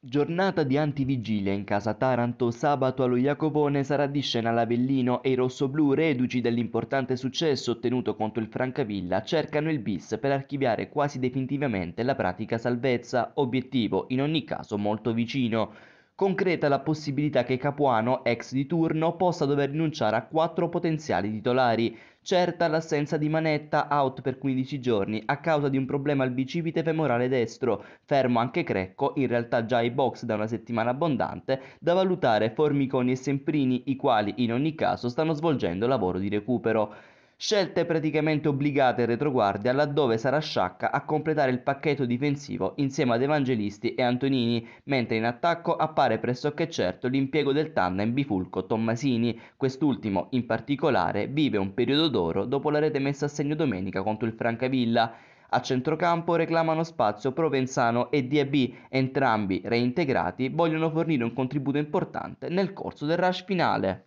Giornata di antivigilia in casa Taranto, sabato allo Jacopone sarà di scena l'Avellino e i rossoblù, reduci dell'importante successo ottenuto contro il Francavilla, cercano il bis per archiviare quasi definitivamente la pratica salvezza, obiettivo in ogni caso molto vicino concreta la possibilità che Capuano, ex di turno, possa dover rinunciare a quattro potenziali titolari, certa l'assenza di Manetta out per 15 giorni a causa di un problema al bicipite femorale destro, fermo anche Crecco, in realtà già ai box da una settimana abbondante, da valutare Formiconi e Semprini, i quali in ogni caso stanno svolgendo lavoro di recupero scelte praticamente obbligate in retroguardia laddove sarà Sciacca a completare il pacchetto difensivo insieme ad Evangelisti e Antonini, mentre in attacco appare pressoché certo l'impiego del tandem bifulco Tommasini, quest'ultimo in particolare vive un periodo d'oro dopo la rete messa a segno domenica contro il Francavilla. A centrocampo reclamano spazio Provenzano e Diaby, entrambi reintegrati vogliono fornire un contributo importante nel corso del rush finale.